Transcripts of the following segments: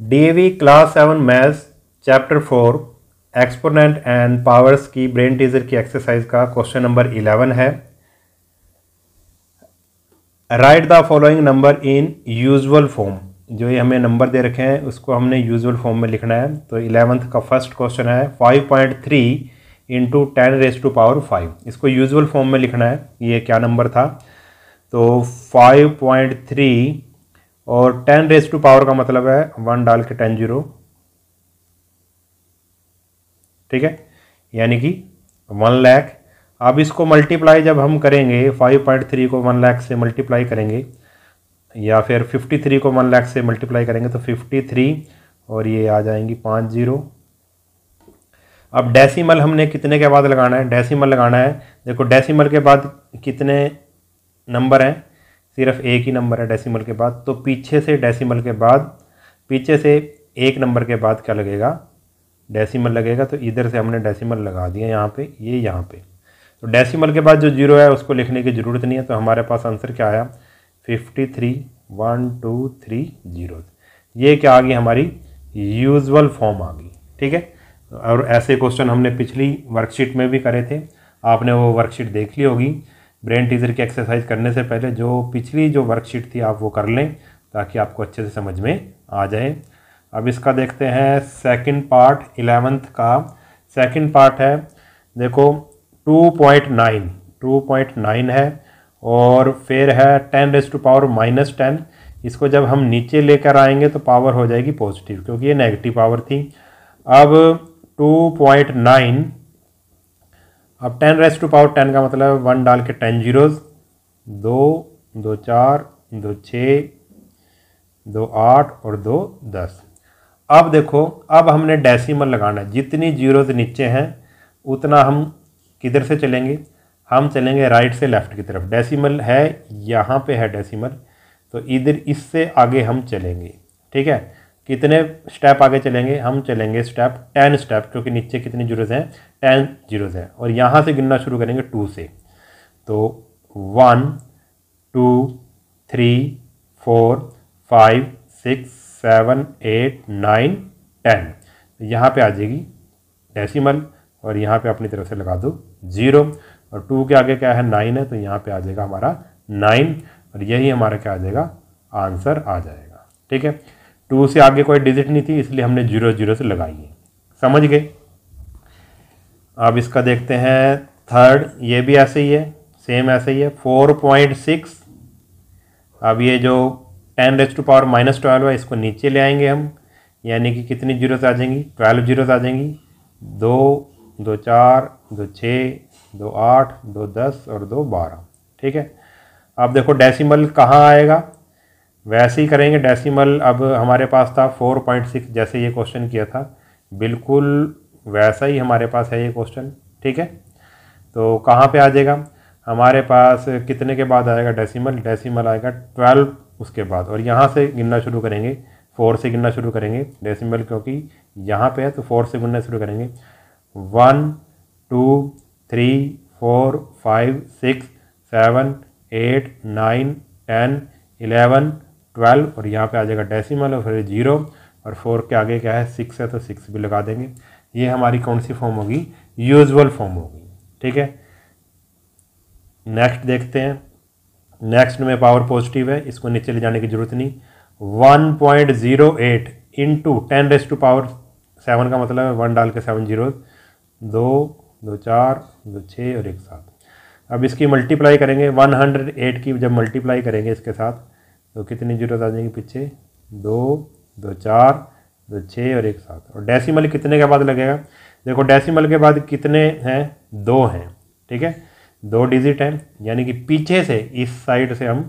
DAV class seven maths chapter four exponent and powers की brain teaser की exercise का question number eleven है right the following number in usual form जो ये हमें number दे रखे हैं उसको हमने यूजुअल फॉर्म में लिखना है तो इलेवंथ का फर्स्ट क्वेश्चन है five point three into ten raise to power five इसको यूजुअल फॉर्म में लिखना है ये क्या नंबर था तो फाइव पॉइंट थ्री और टेन रेज टू पावर का मतलब है वन डाल के टेन जीरो ठीक है यानी कि वन लैख अब इसको मल्टीप्लाई जब हम करेंगे फाइव पॉइंट थ्री को वन लैख से मल्टीप्लाई करेंगे या फिर फिफ्टी थ्री को वन लैख से मल्टीप्लाई करेंगे तो फिफ्टी थ्री और ये आ जाएंगी पाँच जीरो अब डेसिमल हमने कितने के बाद लगाना है डेसिमल लगाना है देखो डेसिमल के बाद कितने नंबर हैं सिर्फ एक ही नंबर है डेसिमल के बाद तो पीछे से डेसिमल के बाद पीछे से एक नंबर के बाद क्या लगेगा डेसिमल लगेगा तो इधर से हमने डेसिमल लगा दिया यहाँ पे ये यहाँ पे तो डेसिमल के बाद जो जीरो है उसको लिखने की ज़रूरत नहीं है तो हमारे पास आंसर क्या आया fifty three one two three zero ये क्या आ गई हमारी यूजुअल फॉर्म आ गई ठीक है और ऐसे क्वेश्चन हमने पिछली वर्कशीट में भी करे थे आपने वो वर्कशीट देख ली होगी ब्रेन टीजर की एक्सरसाइज करने से पहले जो पिछली जो वर्कशीट थी आप वो कर लें ताकि आपको अच्छे से समझ में आ जाए अब इसका देखते हैं सेकंड पार्ट इलेवेंथ का सेकंड पार्ट है देखो 2.9 2.9 है और फिर है ten raise to power minus ten इसको जब हम नीचे लेकर आएंगे तो पावर हो जाएगी पॉजिटिव क्योंकि ये नेगेटिव पावर थी अब 2.9 अब ten raise to power ten का मतलब वन डाल के टेन जीरोज़ दो दो चार दो छ दो आठ और दो दस अब देखो अब हमने डेसिमल लगाना है जितनी जीरोज नीचे हैं उतना हम किधर से चलेंगे हम चलेंगे राइट से लेफ़्ट की तरफ डेसिमल है यहाँ पे है डेसिमल तो इधर इससे आगे हम चलेंगे ठीक है कितने स्टेप आगे चलेंगे हम चलेंगे स्टेप टेन स्टेप क्योंकि नीचे कितने जीरोज़ हैं टेन जीरोज़ हैं और यहाँ से गिनना शुरू करेंगे टू से तो one two three four five six seven eight nine ten यहाँ पे आ जाएगी डेसिमल और यहाँ पे अपनी तरफ से लगा दो ज़ीरो और टू के आगे क्या है नाइन है तो यहाँ पे आ जाएगा हमारा नाइन और यही हमारा क्या आ जाएगा आंसर आ जाएगा ठीक है टू तो से आगे कोई डिजिट नहीं थी इसलिए हमने जीरो जीरो से लगाई है समझ गए अब इसका देखते हैं थर्ड ये भी ऐसे ही है सेम ऐसे ही है फोर पॉइंट सिक्स अब ये जो ten raise to power minus twelve है इसको नीचे ले आएंगे हम यानी कि कितनी जीरोस आ जाएंगी ट्वेल्व जीरोस आ जाएंगी दो दो चार दो छः दो आठ दो दस और दो बारह ठीक है अब देखो डेसिमल कहाँ आएगा वैसे ही करेंगे डेसिमल अब हमारे पास था फोर पॉइंट सिक्स जैसे ये क्वेश्चन किया था बिल्कुल वैसा ही हमारे पास है ये क्वेश्चन ठीक है तो कहाँ पे आ जाएगा हमारे पास कितने के बाद आएगा डेसिमल डेसिमल आएगा ट्वेल्व उसके बाद और यहाँ से गिनना शुरू करेंगे फोर से गिनना शुरू करेंगे डेसिमल क्योंकि यहाँ पे है तो फोर से गिनना शुरू करेंगे one two three four five six seven eight nine ten eleven twelve और यहाँ पे आ जाएगा डेसिमल और फिर जीरो और फोर के आगे क्या है सिक्स है तो सिक्स भी लगा देंगे ये हमारी कौन सी फॉर्म होगी यूजल फॉर्म होगी ठीक है नेक्स्ट देखते हैं नेक्स्ट में पावर पॉजिटिव है इसको नीचे ले जाने की जरूरत नहीं one point zero eight into ten raise to power seven का मतलब है वन डाल के सेवन जीरो दो दो चार दो छः और एक सात अब इसकी मल्टीप्लाई करेंगे वन हंड्रेड एट की जब मल्टीप्लाई करेंगे इसके साथ तो कितनी जीरो आ जाएंगे पीछे दो दो चार दो छः और एक सात और डेसिमल कितने के बाद लगेगा देखो डेसिमल के बाद कितने हैं दो हैं ठीक है दो डिजिट हैं यानी कि पीछे से इस साइड से हम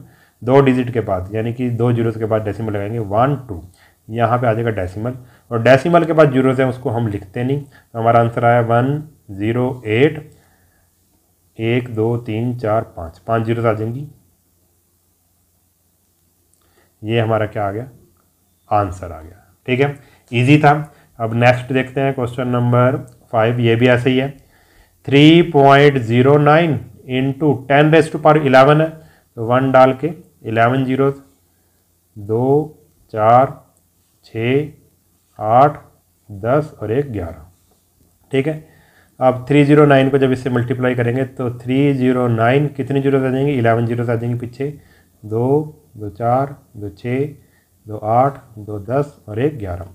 दो डिजिट के बाद यानी कि दो जीरोस के बाद डेसिमल लगाएंगे वन टू यहाँ पे आ जाएगा डेसिमल और डेसिमल के बाद जीरोस हैं उसको हम लिखते नहीं तो हमारा आंसर आया वन ज़ीरो एट एक दो तीन चार पाँच पाँच जीरोस आ जाएंगी ये हमारा क्या आ गया आंसर आ गया ठीक है इजी था अब नेक्स्ट देखते हैं क्वेश्चन नंबर फाइव ये भी ऐसे ही है three point zero nine into ten raise to power eleven है तो वन डाल के इलेवन जीरो दो चार छ आठ दस और एक ग्यारह ठीक है अब थ्री जीरो नाइन को जब इससे मल्टीप्लाई करेंगे तो थ्री जीरो नाइन जीरो से आ जाएंगे इलेवन से आ जाएंगे पीछे दो दो चार दो छः दो आठ दो दस और एक ग्यारह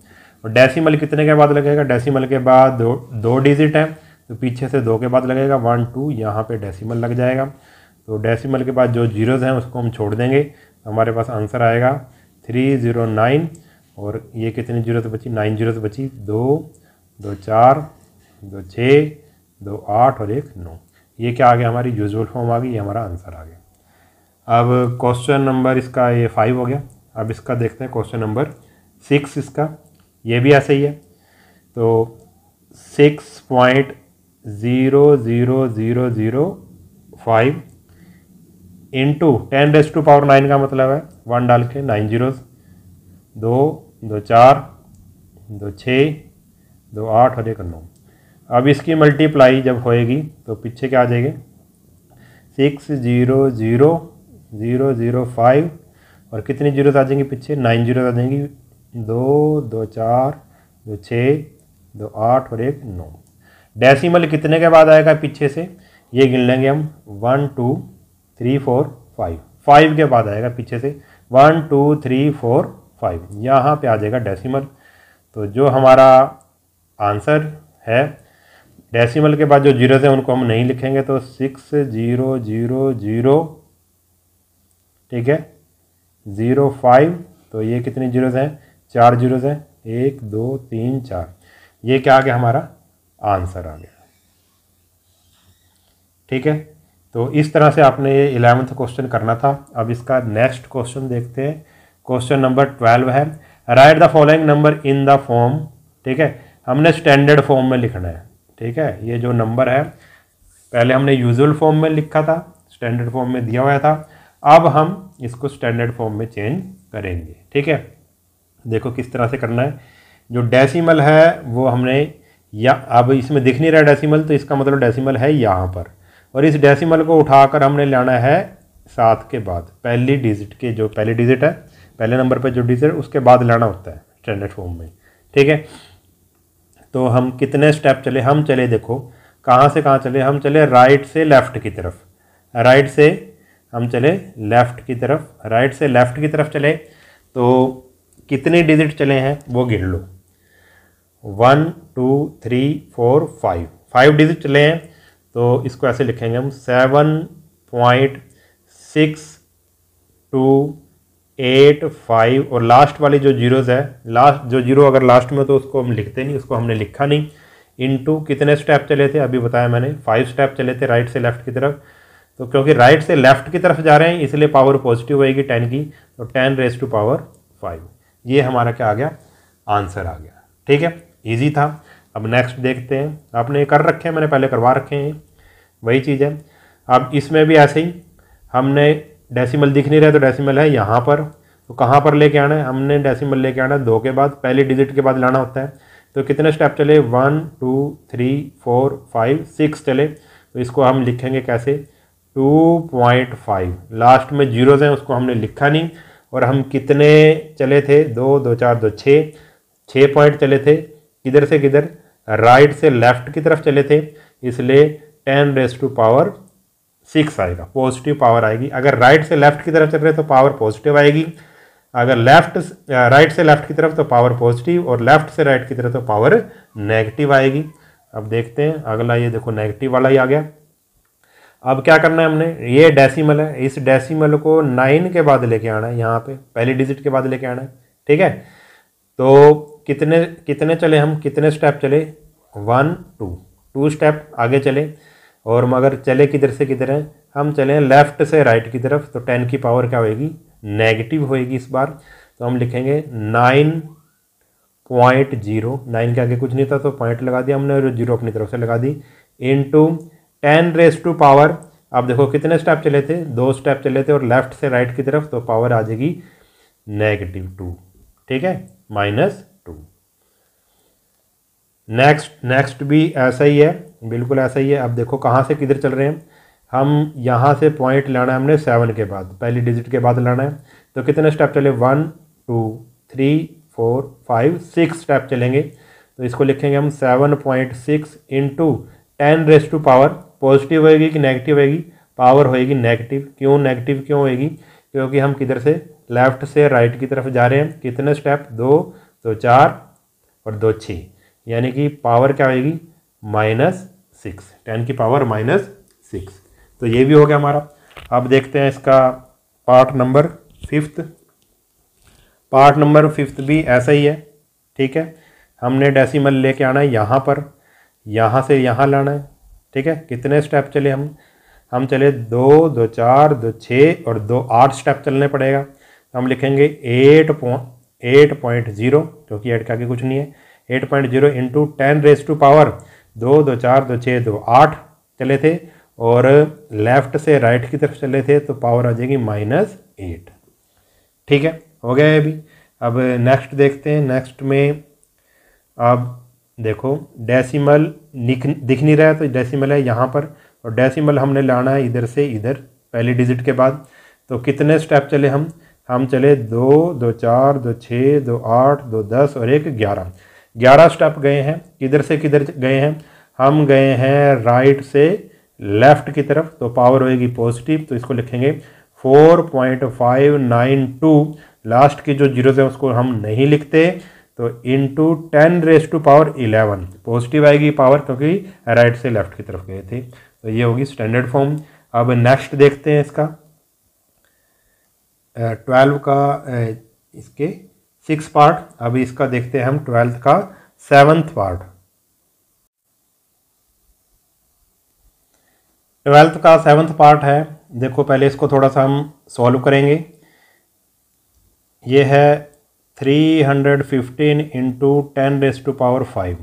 और डेसिमल कितने के बाद लगेगा डेसिमल के बाद दो दो डिजिट है तो पीछे से दो के बाद लगेगा वन टू यहाँ पे डेसिमल लग जाएगा तो डेसिमल के बाद जो जीरोज़ हैं उसको हम छोड़ देंगे तो हमारे पास आंसर आएगा थ्री ज़ीरो नाइन और ये कितनी जीरो से बची नाइन जीरो से बची दो दो चार दो छः दो आठ और एक नौ ये क्या आ गया हमारी यूजुअल फॉर्म आ गई ये हमारा आंसर आ गया अब क्वेश्चन नंबर इसका ये फाइव हो गया अब इसका देखते हैं क्वेश्चन नंबर सिक्स इसका ये भी ऐसे ही है तो six point zero zero zero zero five into ten raise to power nine का मतलब है वन डाल के नाइन ज़ीरो दो दो चार दो छः दो आठ और एक नौ अब इसकी मल्टीप्लाई जब होएगी तो पीछे क्या आ जाएगी six zero zero zero zero five और कितनी जीरोस आ जाएंगी पीछे नाइन जीरोस आ जाएंगी दो दो चार दो छः दो आठ और एक नौ डेसिमल कितने के बाद आएगा पीछे से ये गिन लेंगे हम one two three four five five के बाद आएगा पीछे से one two three four five यहाँ पे आ जाएगा डेसिमल तो जो हमारा आंसर है डेसिमल के बाद जो जीरोस हैं उनको हम नहीं लिखेंगे तो सिक्स जीरो जीरो जीरो ठीक है ज़ीरो फाइव तो ये कितने जीरोज़ हैं चार जीरोज़ हैं एक दो तीन चार ये क्या आ गया हमारा आंसर आ गया ठीक है तो इस तरह से आपने ये इलेवंथ क्वेश्चन करना था अब इसका नेक्स्ट क्वेश्चन देखते हैं क्वेश्चन नंबर ट्वेल्व है right the following number in the form ठीक है हमने स्टैंडर्ड फॉर्म में लिखना है ठीक है ये जो नंबर है पहले हमने यूजुअल फॉर्म में लिखा था स्टैंडर्ड फॉर्म में दिया हुआ था अब हम इसको स्टैंडर्ड फॉर्म में चेंज करेंगे ठीक है देखो किस तरह से करना है जो डेसिमल है वो हमने या अब इसमें दिख नहीं रहा डेसिमल तो इसका मतलब डेसिमल है यहाँ पर और इस डेसिमल को उठाकर हमने लाना है सात के बाद पहली डिजिट के जो पहली डिजिट है पहले नंबर पर जो डिजिट उसके बाद लाना होता है स्टैंडर्ड फॉर्म में ठीक है तो हम कितने स्टेप चले हम चले देखो कहाँ से कहाँ चले हम चले राइट से लेफ़्ट की तरफ राइट से हम चले लेफ़्ट की तरफ राइट से लेफ़्ट की तरफ चले तो कितने डिजिट चले हैं वो गिन लो one two three four five five digit चले हैं तो इसको ऐसे लिखेंगे हम seven point six two eight five और लास्ट वाली जो जीरोज़ है लास्ट जो जीरो अगर लास्ट में तो उसको हम लिखते नहीं उसको हमने लिखा नहीं इनटू कितने स्टेप चले थे अभी बताया मैंने फाइव स्टेप चले थे राइट से लेफ़्ट की तरफ तो क्योंकि राइट से लेफ्ट की तरफ जा रहे हैं इसलिए पावर पॉजिटिव होएगी टेन की तो ten raise to power five ये हमारा क्या आ गया आंसर आ गया ठीक है ईजी था अब नेक्स्ट देखते हैं आपने कर रखे हैं मैंने पहले करवा रखे हैं वही चीज़ है अब इसमें भी ऐसे ही हमने डेसिमल दिख नहीं रहा तो डेसिमल है यहाँ पर तो कहाँ पर लेके आना है हमने डेसिमल लेके आना है दो के बाद पहले डिजिट के बाद लाना होता है तो कितने स्टेप चले one two three four five six चले तो इसको हम लिखेंगे कैसे 2.5 लास्ट में जीरोज हैं उसको हमने लिखा नहीं और हम कितने चले थे दो दो चार दो छः छः पॉइंट चले थे किधर से किधर राइट से लेफ़्ट की तरफ चले थे इसलिए ten raise to power six आएगा पॉजिटिव पावर आएगी अगर राइट से लेफ़्ट की तरफ चल रहे तो पावर पॉजिटिव आएगी अगर लेफ्ट राइट से लेफ़्ट की तरफ तो पावर पॉजिटिव और लेफ़्ट से राइट की तरफ तो पावर नेगेटिव आएगी अब देखते हैं अगला ये देखो नेगेटिव वाला ही आ गया अब क्या करना है हमने ये डेसिमल है इस डेसिमल को नाइन के बाद लेके आना है यहाँ पे पहली डिजिट के बाद लेके आना है ठीक है तो कितने कितने चले हम कितने स्टेप चले वन टू टू स्टेप आगे चले और मगर चले किधर से किधर हैं हम चले लेफ़्ट से राइट की तरफ तो टेन की पावर क्या होएगी नेगेटिव होएगी इस बार तो हम लिखेंगे नाइन पॉइंट जीरो नाइन के आगे कुछ नहीं था तो पॉइंट लगा दिया हमने और जीरो अपनी तरफ से लगा दी into ten raise to power आप देखो कितने स्टेप चले थे दो स्टेप चले थे और लेफ्ट से राइट की तरफ तो पावर आ जाएगी नेगेटिव टू ठीक है माइनस टू नेक्स्ट नेक्स्ट भी ऐसा ही है बिल्कुल ऐसा ही है अब देखो कहाँ से किधर चल रहे हैं हम यहाँ से पॉइंट लाना है हमने सेवन के बाद पहली डिजिट के बाद लाना है तो कितने स्टेप चले one two three four five six step चलेंगे तो इसको लिखेंगे हम seven point six into ten raise to power positive होएगी कि नेगेटिव होएगी पावर होएगी नेगेटिव क्यों नेगेटिव क्यों होएगी क्योंकि हम किधर से लेफ्ट से राइट की तरफ जा रहे हैं कितने स्टेप दो दो चार और दो छः यानी कि पावर क्या होएगी माइनस सिक्स टेन की पावर माइनस सिक्स तो ये भी हो गया हमारा अब देखते हैं इसका part number fifth part number fifth भी ऐसा ही है ठीक है हमने डेसिमल लेके आना है यहाँ पर यहाँ से यहाँ लाना है ठीक है कितने स्टेप चले हम हम चले दो दो चार दो छः और दो आठ स्टेप चलने पड़ेगा तो हम लिखेंगे eight point eight point zero क्योंकि एट का आगे कुछ नहीं है eight point zero into ten raise to power दो दो चार दो छः दो आठ चले थे और लेफ्ट से राइट की तरफ चले थे तो पावर आ जाएगी माइनस एट ठीक है हो गया है अभी अब नेक्स्ट देखते हैं नेक्स्ट में अब देखो डेसिमल दिख नहीं रहा है तो डेसिमल है यहाँ पर और डेसिमल हमने लाना है इधर से इधर पहले डिजिट के बाद तो कितने स्टेप चले हम हम चले दो दो चार दो छः दो आठ दो दस और एक ग्यारह ग्यारह स्टेप गए हैं किधर से किधर गए हैं हम गए हैं राइट से लेफ़्ट की तरफ तो पावर होएगी पॉजिटिव तो इसको लिखेंगे four point five nine two last की जो जीरोज़ हैं उसको हम नहीं लिखते तो into ten raise to power eleven positive आएगी पावर क्योंकि राइट से लेफ्ट की तरफ गए थे तो ये होगी स्टैंडर्ड फॉर्म अब नेक्स्ट देखते हैं इसका ट्वेल्व का इसके सिक्स पार्ट अब इसका देखते हैं हम ट्वेल्थ का सेवन्थ पार्ट ट्वेल्थ का सेवन्थ पार्ट है देखो पहले इसको थोड़ा सा हम सॉल्व करेंगे ये है three hundred fifteen into ten raise to power five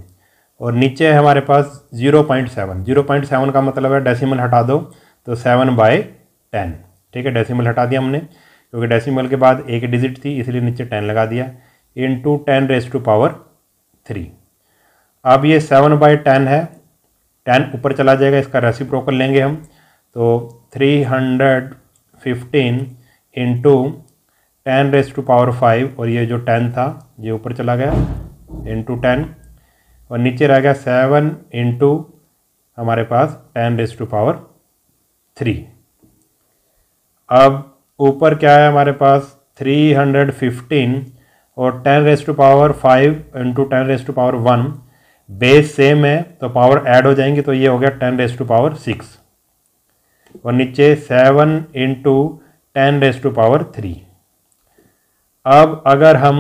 और नीचे है हमारे पास zero point seven zero point seven का मतलब है डेसिमल हटा दो तो सेवन बाय टेन ठीक है डेसिमल हटा दिया हमने क्योंकि डेसिमल के बाद एक डिजिट थी इसलिए नीचे टेन लगा दिया into ten raise to power three अब ये सेवन बाई टेन है टेन ऊपर चला जाएगा इसका रेसिप्रोकल लेंगे हम तो three hundred fifteen into ten raise to power five और ये जो टेन था ये ऊपर चला गया इंटू टेन और नीचे रह गया सेवन इंटू हमारे पास ten raise to power three अब ऊपर क्या है हमारे पास थ्री हंड्रेड फिफ्टीन और ten raise to power five into ten raise to power one base same है तो पावर ऐड हो जाएंगी तो ये हो गया ten raise to power six और नीचे seven into ten raise to power three अब अगर हम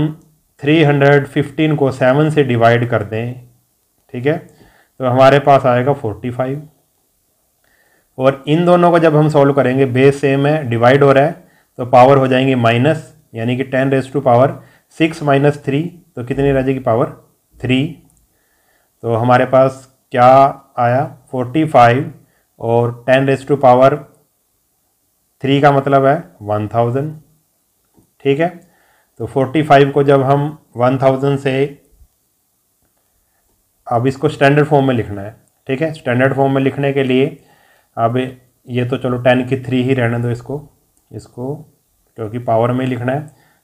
315 को 7 से डिवाइड कर दें ठीक है तो हमारे पास आएगा 45 और इन दोनों को जब हम सॉल्व करेंगे बेस सेम है डिवाइड हो रहा है तो पावर हो जाएंगे माइनस यानी कि 10 raise to power 6 minus three तो कितनी रह जाएगी पावर थ्री तो हमारे पास क्या आया 45 और 10 रेस टू पावर थ्री का मतलब है 1000 ठीक है तो 45 को जब हम 1000 से अब इसको स्टैंडर्ड फॉर्म में लिखना है ठीक है स्टैंडर्ड फॉर्म में लिखने के लिए अब ये तो चलो टेन की थ्री ही रहने दो इसको इसको क्योंकि पावर में लिखना है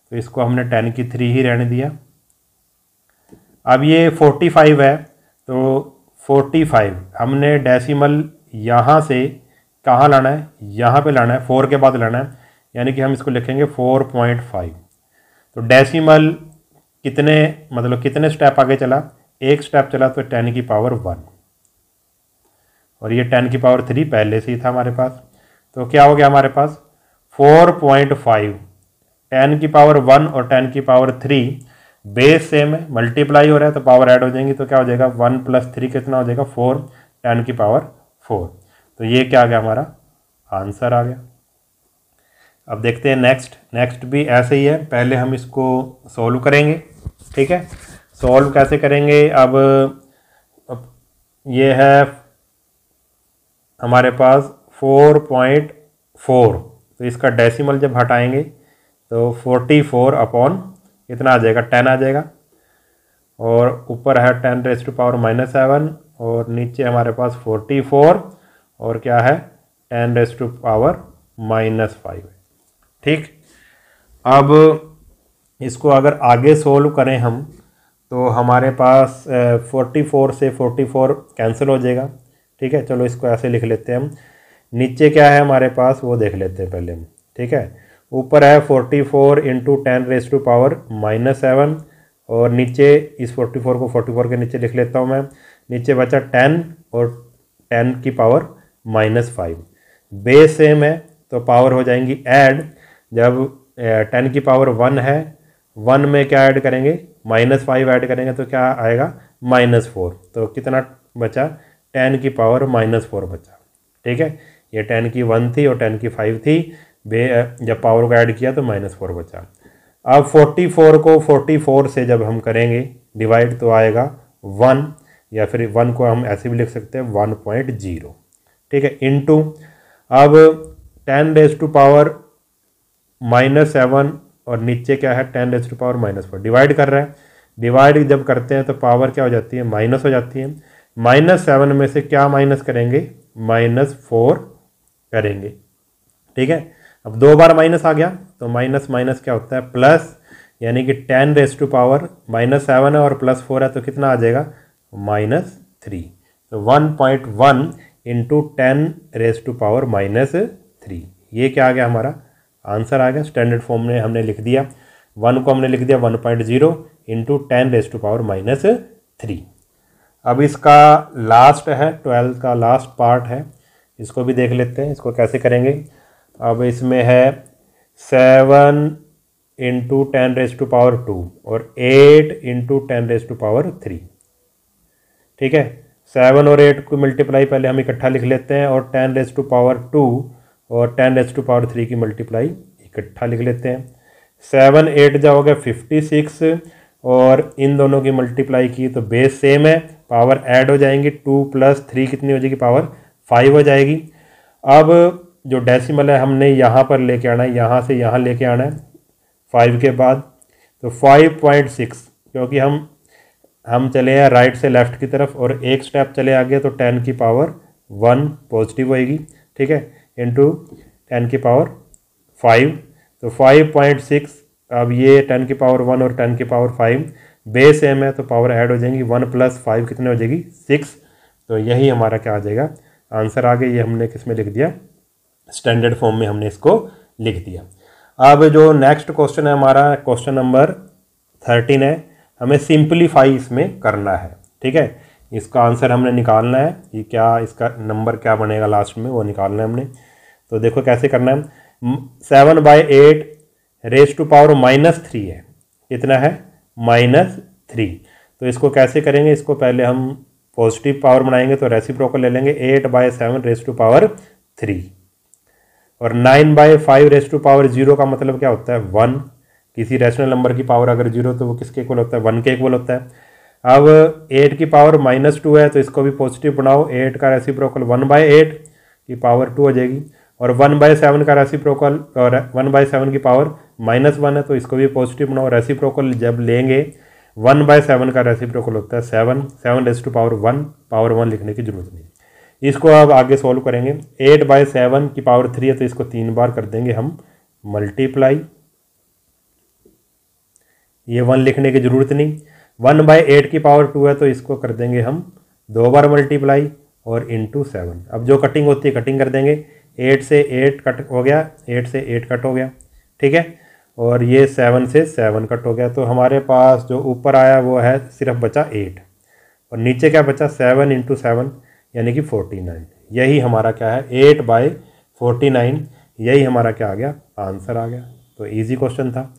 तो इसको हमने टेन की थ्री ही रहने दिया अब ये फोर्टी फाइव है तो फोर्टी फाइव हमने डेसिमल यहाँ से कहाँ लाना है यहाँ पे लाना है फोर के बाद लाना है यानी कि हम इसको लिखेंगे फोर पॉइंट फाइव तो डेसिमल कितने मतलब कितने स्टेप आगे चला एक स्टेप चला तो टेन की पावर वन और ये टेन की पावर थ्री पहले से ही था हमारे पास तो क्या हो गया हमारे पास फोर पॉइंट फाइव टेन की पावर वन और टेन की पावर थ्री बेस सेम है मल्टीप्लाई हो रहा है तो पावर ऐड हो जाएंगी तो क्या हो जाएगा वन प्लस थ्री कितना हो जाएगा फोर टेन की पावर फोर तो ये क्या आ गया हमारा आंसर आ गया अब देखते हैं नेक्स्ट नेक्स्ट भी ऐसे ही है पहले हम इसको सॉल्व करेंगे ठीक है सॉल्व कैसे करेंगे अब, अब ये है हमारे पास फोर पॉइंट फोर तो इसका डेसिमल जब हटाएंगे तो फोर्टी फोर अपॉन कितना आ जाएगा टेन आ जाएगा और ऊपर है ten raise to power minus seven और नीचे हमारे पास फोर्टी फोर और क्या है ten raise to power minus five ठीक अब इसको अगर आगे सोल्व करें हम तो हमारे पास फोर्टी फोर से फोर्टी फोर कैंसिल हो जाएगा ठीक है चलो इसको ऐसे लिख लेते हैं हम नीचे क्या है हमारे पास वो देख लेते हैं पहले हम ठीक है ऊपर है forty four into ten raise to power minus seven और नीचे इस फोर्टी फोर को फोर्टी फोर के नीचे लिख लेता हूँ मैं नीचे बचा टेन और टेन की power minus five base same है तो पावर हो जाएंगी एड जब टेन की पावर वन है वन में क्या ऐड करेंगे माइनस फाइव ऐड करेंगे तो क्या आएगा माइनस फोर तो कितना बचा टेन की पावर माइनस फोर बचा ठीक है ये टेन की वन थी और टेन की फाइव थी बे जब पावर को ऐड किया तो माइनस फोर बचा अब फोर्टी फोर को फोर्टी फोर से जब हम करेंगे डिवाइड तो आएगा वन या फिर वन को हम ऐसे भी लिख सकते हैं वन पॉइंट जीरो ठीक है टू अब ten raise to power minus seven और नीचे क्या है ten raise to power minus four divide कर रहा है डिवाइड जब करते हैं तो पावर क्या हो जाती है माइनस हो जाती है माइनस सेवन में से क्या माइनस करेंगे माइनस फोर करेंगे ठीक है अब दो बार माइनस आ गया तो माइनस माइनस क्या होता है प्लस यानी कि ten raise to power minus seven है और प्लस फोर है तो कितना आ जाएगा माइनस थ्री तो one point one into ten raise to power minus three ये क्या आ गया हमारा आंसर आ गया स्टैंडर्ड फॉर्म में हमने लिख दिया वन को हमने लिख दिया one point zero into ten raise to power minus three अब इसका लास्ट है ट्वेल्थ का लास्ट पार्ट है इसको भी देख लेते हैं इसको कैसे करेंगे अब इसमें है seven into ten raise to power two और eight into ten raise to power three ठीक है सेवन और एट को मल्टीप्लाई पहले हम इकट्ठा लिख लेते हैं और ten raise to power two और ten H two power three की मल्टीप्लाई इकट्ठा लिख लेते हैं सेवन एट जाओगे फिफ्टी सिक्स और इन दोनों की मल्टीप्लाई की तो बेस सेम है पावर ऐड हो जाएंगी टू प्लस थ्री कितनी हो जाएगी पावर फाइव हो जाएगी अब जो डेसिमल है हमने यहाँ पर लेके आना है यहाँ से यहाँ लेके आना है फाइव के बाद तो फाइव पॉइंट सिक्स क्योंकि हम हम चले हैं राइट से लेफ़्ट की तरफ और एक स्टेप चले आगे तो टेन की पावर वन पॉजिटिव होएगी ठीक है इंटू टेन की पावर फाइव तो फाइव पॉइंट सिक्स अब ये टेन की पावर वन और टेन की पावर फाइव बेस सेम है तो पावर ऐड हो जाएंगी वन प्लस फाइव कितने हो जाएगी सिक्स तो यही हमारा क्या आ जाएगा आंसर आ गया ये हमने किस में लिख दिया स्टैंडर्ड फॉर्म में हमने इसको लिख दिया अब जो नेक्स्ट क्वेश्चन है हमारा क्वेश्चन नंबर थर्टीन है हमें सिंप्लीफाई इसमें करना है ठीक है इसका आंसर हमने निकालना है ये क्या इसका नंबर क्या बनेगा लास्ट में वो निकालना है हमने तो देखो कैसे करना है seven by eight raise to power minus three है कितना है माइनस थ्री तो इसको कैसे करेंगे इसको पहले हम पॉजिटिव पावर बनाएंगे तो रेसिप्रोकल ले लेंगे eight by seven raise to power three और nine by five raise to power zero का मतलब क्या होता है वन किसी रैशनल नंबर की पावर अगर जीरो तो वो किसके इक्वल होता है वन के इक्वल होता है अब एट की पावर माइनस टू है तो इसको भी पॉजिटिव बनाओ एट का reciprocal one by eight की पावर टू हो जाएगी और वन बाई सेवन का रेसी प्रोकल और वन बाई सेवन की पावर माइनस वन है तो इसको भी पॉजिटिव बनाओ रेसी प्रोकल जब लेंगे वन बाय सेवन का रेसी प्रोकल होता है seven seven raise to power one power one लिखने की जरूरत नहीं इसको अब आगे सॉल्व करेंगे एट बाय सेवन की पावर थ्री है तो इसको तीन बार कर देंगे हम मल्टीप्लाई ये वन लिखने की जरूरत नहीं वन बाई एट की पावर टू है तो इसको कर देंगे हम दो बार मल्टीप्लाई और इंटू सेवन अब जो कटिंग होती है कटिंग कर देंगे एट से एट कट हो गया एट से एट कट हो गया ठीक है और ये सेवन से सेवन कट हो गया तो हमारे पास जो ऊपर आया वो है सिर्फ बचा एट और नीचे क्या बचा सेवन इंटू सेवन यानी कि फोर्टी नाइन यही हमारा क्या है एट बाई फोर्टी नाइन यही हमारा क्या आ गया आंसर आ गया तो इजी क्वेश्चन था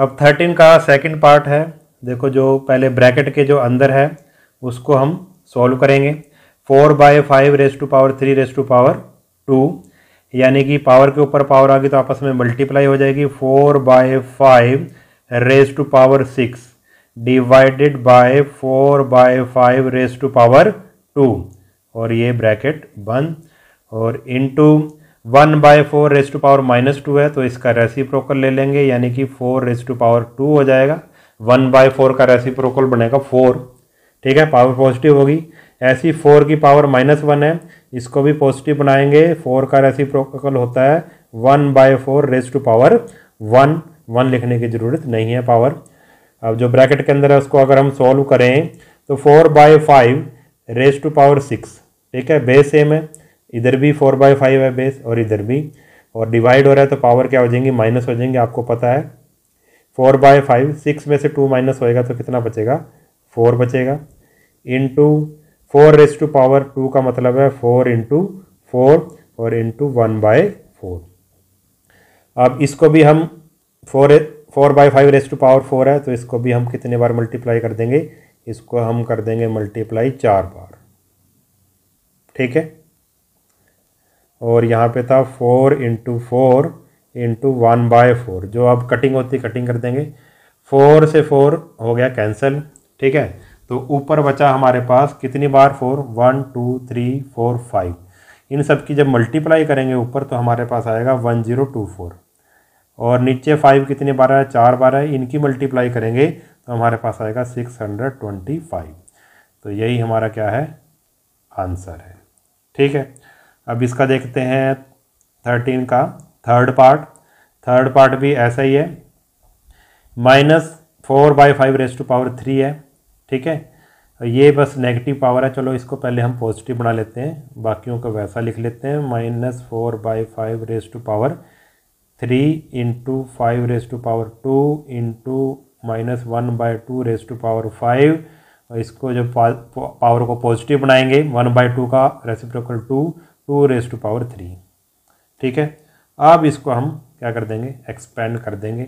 अब थर्टीन का सेकंड पार्ट है देखो जो पहले ब्रैकेट के जो अंदर है उसको हम सॉल्व करेंगे four by five raise to power three raise to power two यानी कि पावर के ऊपर पावर आ गई तो आपस में मल्टीप्लाई हो जाएगी four by five raise to power six divided by four by five raise to power two और ये ब्रैकेट बंद और into one by four raise to power minus two है तो इसका रेसी प्रोकल ले लेंगे यानी कि four raise to power two हो जाएगा वन बाय फोर का रेसी प्रोकल बनेगा फोर ठीक है पावर पॉजिटिव होगी ऐसी फोर की पावर माइनस वन है इसको भी पॉजिटिव बनाएंगे फोर का रेसी प्रोकल होता है one by four raise to power one one लिखने की ज़रूरत नहीं है पावर अब जो ब्रैकेट के अंदर है उसको अगर हम सॉल्व करें तो four by five raise to power six ठीक है बेस सेम है इधर भी फोर बाई फाइव है बेस और इधर भी और डिवाइड हो रहा है तो पावर क्या हो जाएंगी माइनस हो जाएंगे आपको पता है फोर बाय फाइव सिक्स में से टू माइनस होएगा तो कितना बचेगा फोर बचेगा into four raise to power two का मतलब है फोर इंटू फोर और इंटू वन बाय फोर अब इसको भी हम four four by five raise to power four है तो इसको भी हम कितने बार मल्टीप्लाई कर देंगे इसको हम कर देंगे मल्टीप्लाई चार बार ठीक है और यहाँ पे था four into four into one by four जो अब कटिंग होती है कटिंग कर देंगे फोर से फोर हो गया कैंसिल ठीक है तो ऊपर बचा हमारे पास कितनी बार four one two three four five इन सब की जब मल्टीप्लाई करेंगे ऊपर तो हमारे पास आएगा वन ज़ीरो टू फोर और नीचे फाइव कितनी बार है चार बार है इनकी मल्टीप्लाई करेंगे तो हमारे पास आएगा सिक्स हंड्रेड ट्वेंटी फाइव तो यही हमारा क्या है आंसर है ठीक है अब इसका देखते हैं थर्टीन का थर्ड पार्ट थर्ड पार्ट भी ऐसा ही है minus four by five raise to power three है ठीक है ये बस नेगेटिव पावर है चलो इसको पहले हम पॉजिटिव बना लेते हैं बाकियों को वैसा लिख लेते हैं minus four by five raise to power three into five raise to power two into minus one by two raise to power five इसको जब पावर को पॉजिटिव बनाएंगे वन बाई टू का reciprocal two two raise to power three ठीक है अब इसको हम क्या कर देंगे एक्सपेंड कर देंगे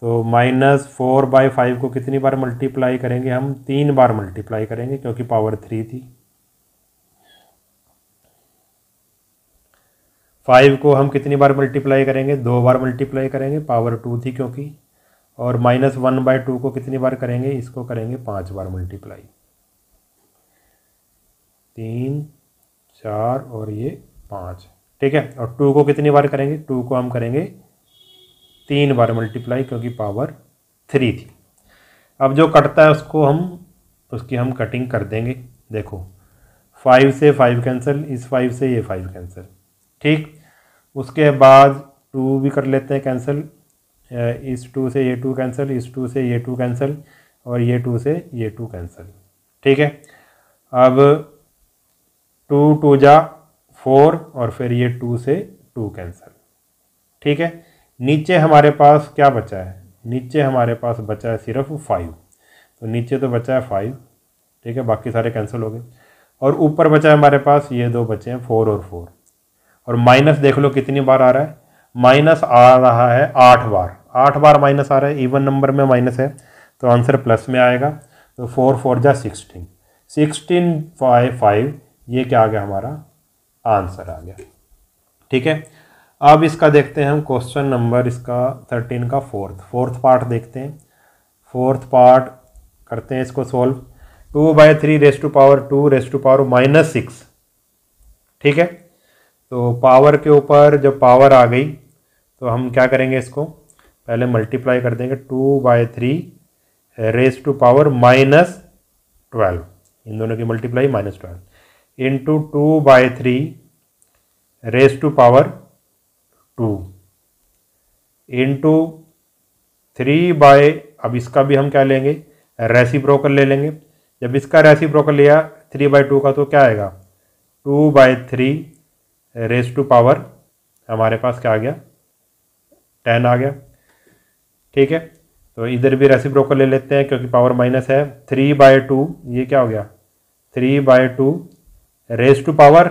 तो माइनस फोर बाई फाइव को कितनी बार मल्टीप्लाई करेंगे हम तीन बार मल्टीप्लाई करेंगे क्योंकि पावर थ्री थी फाइव को हम कितनी बार मल्टीप्लाई करेंगे दो बार मल्टीप्लाई करेंगे पावर टू थी क्योंकि और माइनस वन बाई टू को कितनी बार करेंगे इसको करेंगे पाँच बार मल्टीप्लाई तीन चार और ये पाँच ठीक है और टू को कितनी बार करेंगे टू को हम करेंगे तीन बार मल्टीप्लाई क्योंकि पावर थ्री थी अब जो कटता है उसको हम उसकी हम कटिंग कर देंगे देखो फाइव से फाइव कैंसिल इस फाइव से ये फाइव कैंसिल ठीक उसके बाद टू भी कर लेते हैं कैंसिल इस टू से ये टू कैंसिल इस टू से ये टू कैंसिल और ये टू से ये टू कैंसिल ठीक है अब टू टू जा फोर और फिर ये टू से टू कैंसिल ठीक है नीचे हमारे पास क्या बचा है नीचे हमारे पास बचा है सिर्फ फाइव तो नीचे तो बचा है फाइव ठीक है बाकी सारे कैंसिल हो गए और ऊपर बचा है हमारे पास ये दो बचे हैं फोर और फोर और माइनस देख लो कितनी बार आ रहा है माइनस आ रहा है आठ बार आठ बार माइनस आ रहा है इवन नंबर में माइनस है तो आंसर प्लस में आएगा तो फोर फोर जा सिक्सटीन सिक्सटीन फाइव फाइव ये क्या आ गया हमारा आंसर आ गया ठीक है अब इसका देखते हैं हम क्वेश्चन नंबर इसका थर्टीन का फोर्थ फोर्थ पार्ट देखते हैं फोर्थ पार्ट करते हैं इसको solve two by three raise to power two raise to power minus six ठीक है तो पावर के ऊपर जब पावर आ गई तो हम क्या करेंगे इसको पहले मल्टीप्लाई कर देंगे two by three raise to power minus twelve इन दोनों की multiply minus twelve into two by three raise to power two into three by अब इसका भी हम क्या लेंगे रेसी ब्रोकर ले लेंगे जब इसका रेसी ब्रोकर लिया थ्री बाय टू का तो क्या आएगा two by three raise to power हमारे पास क्या आ गया टेन आ गया ठीक है तो इधर भी रेसी ब्रोकर ले लेते हैं क्योंकि पावर माइनस है थ्री बाय टू ये क्या हो गया three by two raise to power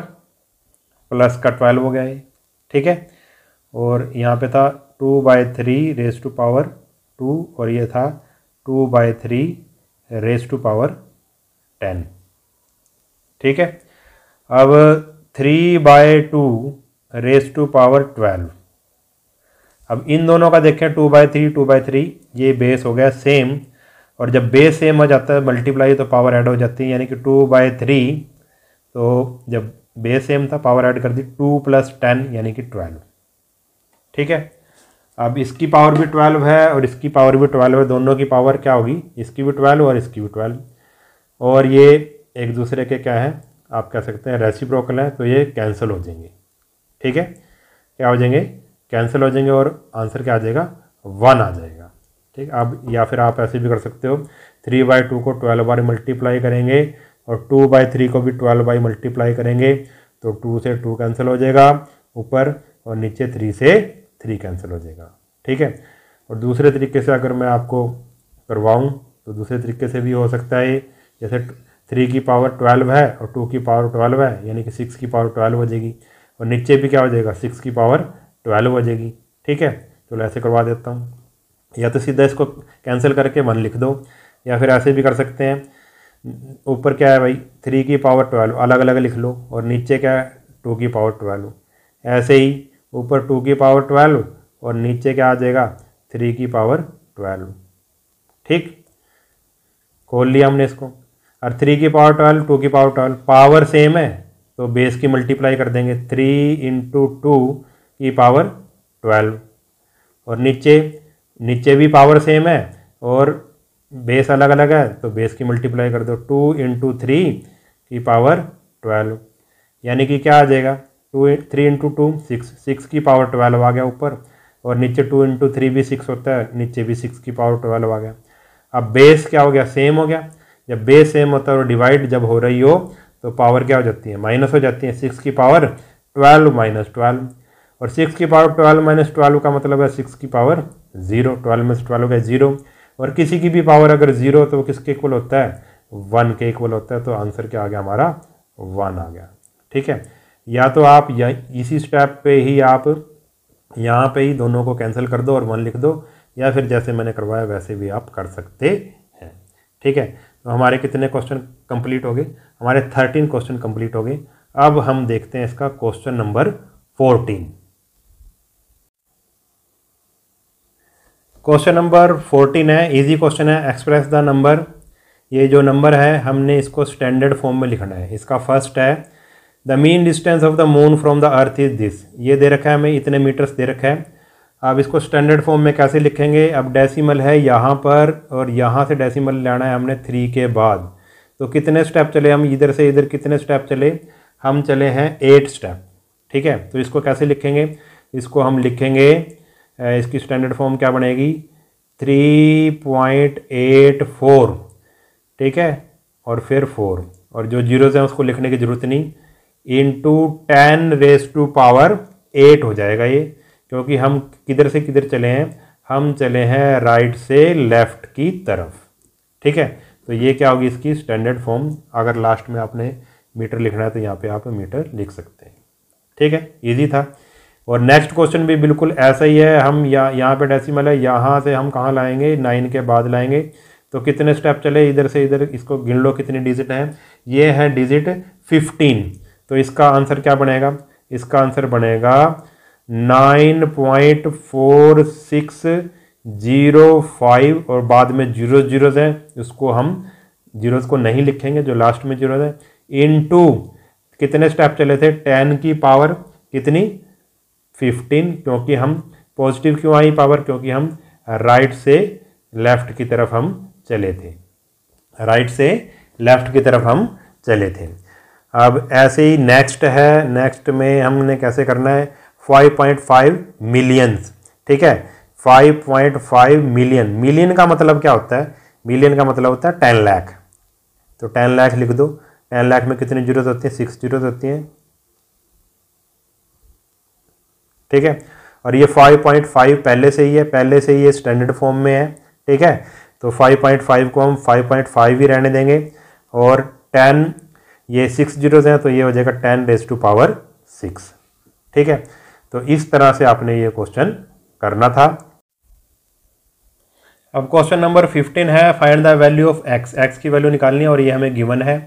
plus का ट्वेल्व हो गया ये ठीक है और यहाँ पे था two by three raise to power two और ये था two by three raise to power ten ठीक है अब three by two raise to power twelve अब इन दोनों का देखें two by three two by three ये बेस हो गया सेम और जब बेस सेम हो जाता है मल्टीप्लाई तो पावर ऐड हो जाती है यानी कि टू बाय थ्री तो जब बेस सेम था पावर ऐड कर दी टू प्लस टेन यानी कि ट्वेल्व ठीक है अब इसकी पावर भी ट्वेल्व है और इसकी पावर भी ट्वेल्व है दोनों की पावर क्या होगी इसकी भी ट्वेल्व और इसकी भी ट्वेल्व और ये एक दूसरे के क्या है आप कह सकते हैं रेसिप्रोकल है तो ये कैंसिल हो जाएंगे ठीक है क्या हो जाएंगे कैंसिल हो जाएंगे और आंसर क्या आ जाएगा वन आ जाएगा ठीक अब या फिर आप ऐसे भी कर सकते हो थ्री बाई टू को ट्वेल्व बार मल्टीप्लाई करेंगे और टू बाई थ्री को भी ट्वेल्व बाई मल्टीप्लाई करेंगे तो टू से टू कैंसिल हो जाएगा ऊपर और नीचे थ्री से थ्री कैंसिल हो जाएगा ठीक है और दूसरे तरीके से अगर मैं आपको करवाऊँ तो दूसरे तरीके से भी हो सकता है जैसे थ्री की पावर ट्वेल्व है और टू की पावर ट्वेल्व है यानी कि सिक्स की पावर ट्वेल्व हो जाएगी और नीचे भी क्या हो जाएगा सिक्स की पावर ट्वेल्व हो जाएगी ठीक है चलो ऐसे करवा देता हूँ या तो सीधा इसको कैंसिल करके वन लिख दो या फिर ऐसे भी कर सकते हैं ऊपर क्या है भाई थ्री की पावर ट्वेल्व अलग अलग लिख लो और नीचे क्या है टू की पावर ट्वेल्व ऐसे ही ऊपर टू की पावर ट्वेल्व और नीचे क्या आ जाएगा थ्री की पावर ट्वेल्व ठीक खोल लिया हमने इसको और थ्री की पावर ट्वेल्व टू की पावर ट्वेल्व पावर सेम है तो बेस की मल्टीप्लाई कर देंगे थ्री इंटू टू की पावर ट्वेल्व और नीचे नीचे भी पावर सेम है और बेस अलग अलग है तो बेस की मल्टीप्लाई कर दो टू इंटू थ्री की पावर ट्वेल्व यानी कि क्या आ जाएगा two three into two six six की पावर ट्वेल्व आ गया ऊपर और नीचे टू इंटू थ्री भी सिक्स होता है नीचे भी सिक्स की पावर ट्वेल्व आ गया अब बेस क्या हो गया सेम हो गया जब बेस सेम होता है और डिवाइड जब हो रही हो तो पावर क्या हो जाती है माइनस हो जाती है सिक्स की पावर ट्वेल्व माइनस ट्वेल्व और सिक्स की पावर ट्वेल्व माइनस ट्वेल्व का मतलब है सिक्स की power zero twelve minus twelve का जीरो और किसी की भी पावर अगर ज़ीरो तो किसके इक्वल होता है वन के इक्वल होता है तो आंसर क्या आ गया हमारा वन आ गया ठीक है या तो आप या इसी स्टेप पे ही आप यहाँ पे ही दोनों को कैंसिल कर दो और वन लिख दो या फिर जैसे मैंने करवाया वैसे भी आप कर सकते हैं ठीक है तो हमारे कितने क्वेश्चन कंप्लीट हो गए हमारे थर्टीन क्वेश्चन कंप्लीट हो गए अब हम देखते हैं इसका question number fourteen question number fourteen है इजी क्वेश्चन है एक्सप्रेस द नंबर ये जो नंबर है हमने इसको स्टैंडर्ड फॉर्म में लिखना है इसका फर्स्ट है the mean distance of the moon from the earth is this ये दे रखा है हमें इतने मीटर्स दे रखा है अब इसको स्टैंडर्ड फॉर्म में कैसे लिखेंगे अब डेसिमल है यहाँ पर और यहाँ से डेसिमल लाना है हमने थ्री के बाद तो कितने स्टेप चले हम इधर से इधर कितने स्टेप चले हम चले हैं एट स्टेप ठीक है तो इसको कैसे लिखेंगे इसको हम लिखेंगे इसकी स्टैंडर्ड फॉर्म क्या बनेगी थ्री पॉइंट एट फोर ठीक है और फिर फोर और जो जीरोज़ हैं उसको लिखने की ज़रूरत नहीं into ten raise to power eight हो जाएगा ये क्योंकि हम किधर से किधर चले हैं हम चले हैं राइट से लेफ़्ट की तरफ ठीक है तो ये क्या होगी इसकी स्टैंडर्ड फॉर्म अगर लास्ट में आपने मीटर लिखना है तो यहाँ पे आप मीटर लिख सकते हैं ठीक है ईजी था और नेक्स्ट क्वेश्चन भी बिल्कुल ऐसा ही है हम या यहाँ पे डेसिमल है यहाँ से हम कहाँ लाएंगे नाइन के बाद लाएंगे तो कितने स्टेप चले इधर से इधर इसको गिन लो कितने डिजिट हैं ये है डिजिट फिफ्टीन तो इसका आंसर क्या बनेगा इसका आंसर बनेगा nine point four six zero five और बाद में जीरो जीरोज हैं उसको हम जीरोज को नहीं लिखेंगे जो लास्ट में जीरोज हैं इन टू कितने स्टेप चले थे टेन की पावर कितनी फिफ्टीन क्योंकि हम पॉजिटिव क्यों आई पावर क्योंकि हम राइट से लेफ्ट की तरफ हम चले थे राइट से लेफ्ट की तरफ हम चले थे अब ऐसे ही नेक्स्ट है नेक्स्ट में हमने कैसे करना है 5.5 मिलियंस ठीक है 5.5 मिलियन मिलियन का मतलब क्या होता है मिलियन का मतलब होता है टेन लाख तो टेन लाख लिख दो टेन लाख में कितनी जीरोज होती हैं सिक्स जीरोज होती हैं ठीक है और ये 5.5 पहले से ही है पहले से ही ये स्टैंडर्ड फॉर्म में है ठीक है तो 5.5 को हम 5.5 ही रहने देंगे और 10 ये सिक्स जीरोज हैं तो ये हो जाएगा ten raise to power six ठीक है तो इस तरह से आपने ये क्वेश्चन करना था अब क्वेश्चन नंबर फिफ्टीन है find the value of x x की वैल्यू निकालनी है और ये हमें गिवन है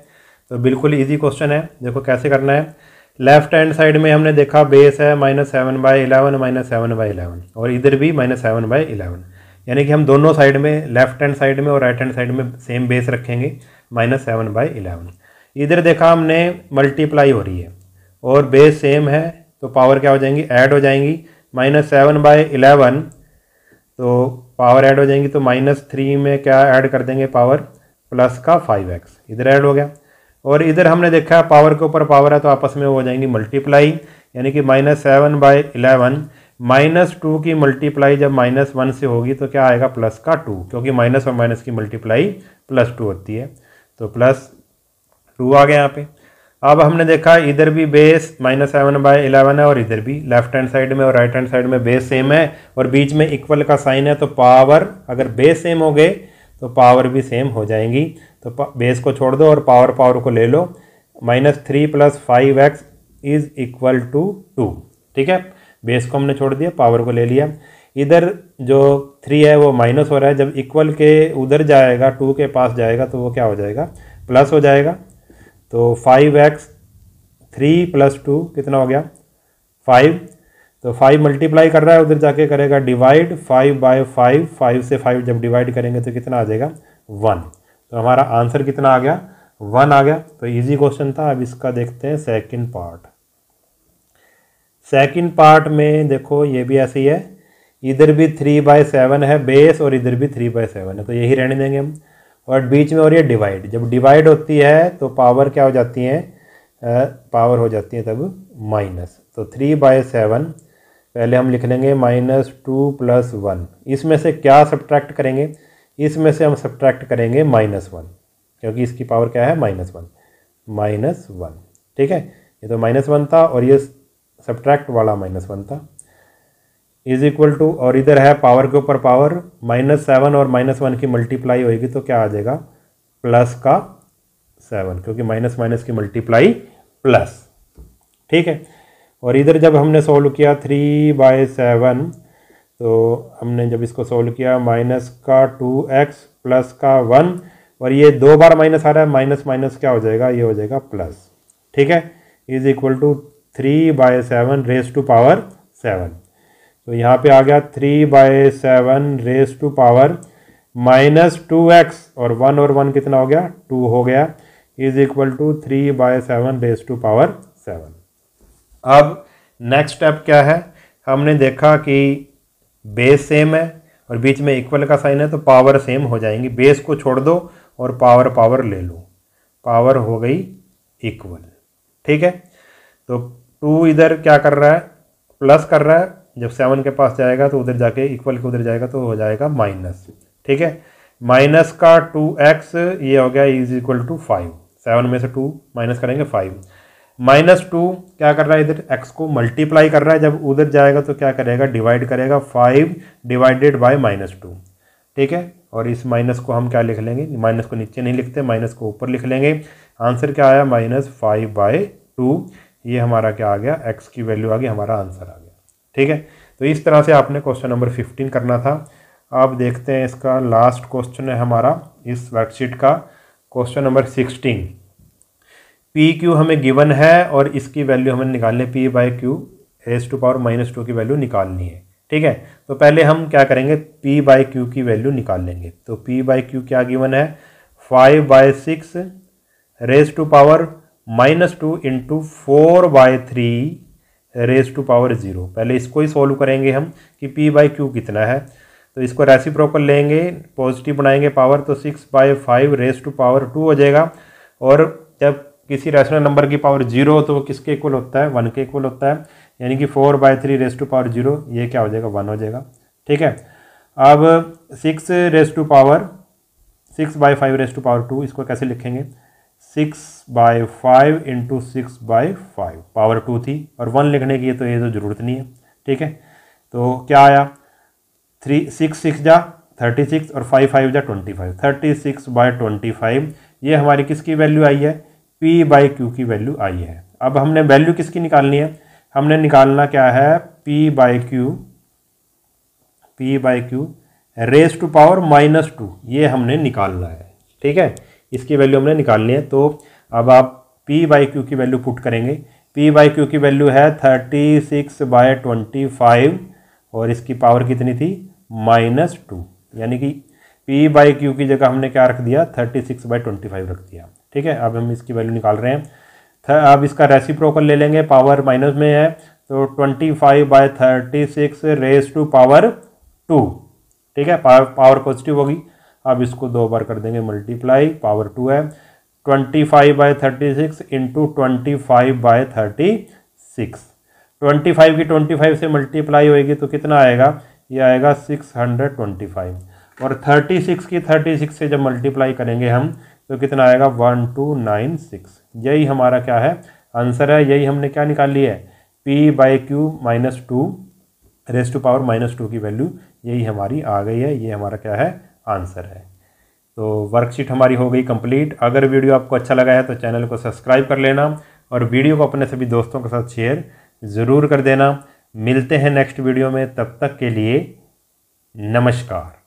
तो बिल्कुल ईजी क्वेश्चन है देखो कैसे करना है लेफ्ट हैंड साइड में हमने देखा बेस है minus seven by eleven minus seven by eleven और इधर भी माइनस सेवन बाई इलेवन यानी कि हम दोनों साइड में लेफ्ट हैंड साइड में और राइट हैंड साइड में सेम बेस रखेंगे माइनस सेवन बाई इलेवन इधर देखा हमने मल्टीप्लाई हो रही है और बेस सेम है तो पावर क्या हो जाएंगी ऐड हो जाएंगी माइनस सेवन बाई इलेवन तो पावर ऐड हो जाएंगी तो माइनस थ्री में क्या ऐड कर देंगे पावर प्लस का फाइव एक्स इधर ऐड हो गया और इधर हमने देखा पावर के ऊपर पावर है तो आपस में हो जाएंगी मल्टीप्लाई यानी कि minus seven by eleven minus two की मल्टीप्लाई जब माइनस वन से होगी तो क्या आएगा प्लस का टू क्योंकि माइनस और माइनस की मल्टीप्लाई प्लस टू होती है तो प्लस टू आ गया यहाँ पे अब हमने देखा इधर भी base minus seven by eleven है और इधर भी लेफ्ट हैंड साइड में और राइट हैंड साइड में बेस सेम है और बीच में इक्वल का साइन है तो पावर अगर बेस सेम हो गए तो पावर भी सेम हो जाएंगी तो बेस को छोड़ दो और पावर पावर को ले लो minus three plus five x is equal to two ठीक है बेस को हमने छोड़ दिया पावर को ले लिया इधर जो थ्री है वो माइनस हो रहा है जब इक्वल के उधर जाएगा टू के पास जाएगा तो वो क्या हो जाएगा प्लस हो जाएगा तो five x three plus two कितना हो गया फाइव तो फाइव मल्टीप्लाई कर रहा है उधर जाके करेगा divide five by five five से फाइव जब डिवाइड करेंगे तो कितना आ जाएगा वन तो हमारा आंसर कितना आ गया वन आ गया तो इजी क्वेश्चन था अब इसका देखते हैं सेकंड पार्ट सेकंड पार्ट में देखो ये भी ऐसे ही है इधर भी थ्री बाय सेवन है बेस और इधर भी थ्री बाय सेवन है तो यही रहने देंगे हम और बीच में और ये डिवाइड जब डिवाइड होती है तो पावर क्या हो जाती है पावर हो जाती है तब माइनस तो थ्री बाय सेवन पहले हम लिख लेंगे माइनस टू प्लस वन इसमें से क्या सब्ट्रैक्ट करेंगे इसमें से हम सब्ट्रैक्ट करेंगे माइनस वन क्योंकि इसकी पावर क्या है माइनस वन माइनस वन ठीक है ये तो माइनस वन था और ये सब्ट्रैक्ट वाला माइनस वन था इज इक्वल टू और इधर है पावर के ऊपर पावर माइनस सेवन और माइनस वन की मल्टीप्लाई होगी तो क्या आ जाएगा प्लस का सेवन क्योंकि माइनस माइनस की मल्टीप्लाई प्लस ठीक है और इधर जब हमने सॉल्व किया थ्री बाय सेवन तो हमने जब इसको सोल्व किया माइनस का टू एक्स प्लस का वन और ये दो बार माइनस आ रहा है माइनस माइनस क्या हो जाएगा ये हो जाएगा प्लस ठीक है is equal to three by seven raise to power seven तो यहाँ पे आ गया three by seven raise to power minus two x और वन और वन कितना हो गया टू हो गया is equal to three by seven raise to power seven अब नेक्स्ट स्टेप क्या है हमने देखा कि बेस सेम है और बीच में इक्वल का साइन है तो पावर सेम हो जाएंगी बेस को छोड़ दो और पावर पावर ले लो पावर हो गई इक्वल ठीक है तो टू इधर क्या कर रहा है प्लस कर रहा है जब सेवन के पास जाएगा तो उधर जाके इक्वल के उधर जाएगा तो हो जाएगा माइनस ठीक है माइनस का टू एक्स ये हो गया is equal to five seven में से टू माइनस करेंगे फाइव माइनस टू क्या कर रहा है इधर एक्स को मल्टीप्लाई कर रहा है जब उधर जाएगा तो क्या करेगा डिवाइड करेगा five divided by minus two ठीक है और इस माइनस को हम क्या लिख लेंगे माइनस को नीचे नहीं लिखते माइनस को ऊपर लिख लेंगे आंसर क्या आया माइनस फाइव बाय टू ये हमारा क्या आ गया एक्स की वैल्यू आ गई हमारा आंसर आ गया ठीक है तो इस तरह से आपने क्वेश्चन नंबर फिफ्टीन करना था अब देखते हैं इसका लास्ट क्वेश्चन है हमारा इस वर्कशीट का question number sixteen p q हमें गिवन है और इसकी वैल्यू हमें निकालनी है p by q s to power minus two की वैल्यू निकालनी है ठीक है तो पहले हम क्या करेंगे पी बाई क्यू की वैल्यू निकाल लेंगे तो पी बाई क्यू क्या गिवन है five by six raise to power minus two into four by three raise to power zero पहले इसको ही सॉल्व करेंगे हम कि पी बाई क्यू कितना है तो इसको रेसिप्रोकल लेंगे पॉजिटिव बनाएंगे पावर तो six by five raise to power two हो जाएगा और जब किसी रैशनल नंबर की पावर जीरो तो वो किसके इक्वल होता है वन के इक्वल होता है यानी कि four by three raise to power zero ये क्या हो जाएगा वन हो जाएगा ठीक है अब six raise to power six by five raise to power two इसको कैसे लिखेंगे six by five into six by five power two थी और वन लिखने की तो ये तो ज़रूरत नहीं है ठीक है तो क्या आया थ्री सिक्स सिक्स जा थर्टी सिक्स और फाइव फाइव जा twenty five thirty six by twenty five ये हमारी किसकी वैल्यू आई है पी बाई क्यू की वैल्यू आई है अब हमने वैल्यू किसकी निकालनी है हमने निकालना क्या है p by q p by q raise to power minus two ये हमने निकालना है ठीक है इसकी वैल्यू हमने निकालनी है तो अब आप पी बाई क्यू की वैल्यू पुट करेंगे पी बाई क्यू की वैल्यू है thirty six by twenty five और इसकी पावर कितनी थी माइनस टू यानी कि पी बाई क्यू की जगह हमने क्या रख दिया thirty six by twenty five रख दिया ठीक है अब हम इसकी वैल्यू निकाल रहे हैं अब इसका रेसिप्रोकल ले लेंगे पावर माइनस में है तो twenty five by thirty six raise to power two ठीक है पावर पावर पॉजिटिव होगी अब इसको दो बार कर देंगे मल्टीप्लाई पावर टू है twenty five by thirty six into twenty five by thirty six twenty five की ट्वेंटी फाइव से मल्टीप्लाई होएगी तो कितना आएगा ये आएगा सिक्स हंड्रेड ट्वेंटी फाइव और थर्टी सिक्स की थर्टी सिक्स से जब मल्टीप्लाई करेंगे हम तो कितना आएगा वन टू नाइन सिक्स यही हमारा क्या है आंसर है यही हमने क्या निकाल लिया है p by q minus two raise to power minus two की वैल्यू यही हमारी आ गई है ये हमारा क्या है आंसर है तो वर्कशीट हमारी हो गई कंप्लीट अगर वीडियो आपको अच्छा लगा है तो चैनल को सब्सक्राइब कर लेना और वीडियो को अपने सभी दोस्तों के साथ शेयर ज़रूर कर देना मिलते हैं नेक्स्ट वीडियो में तब तक के लिए नमस्कार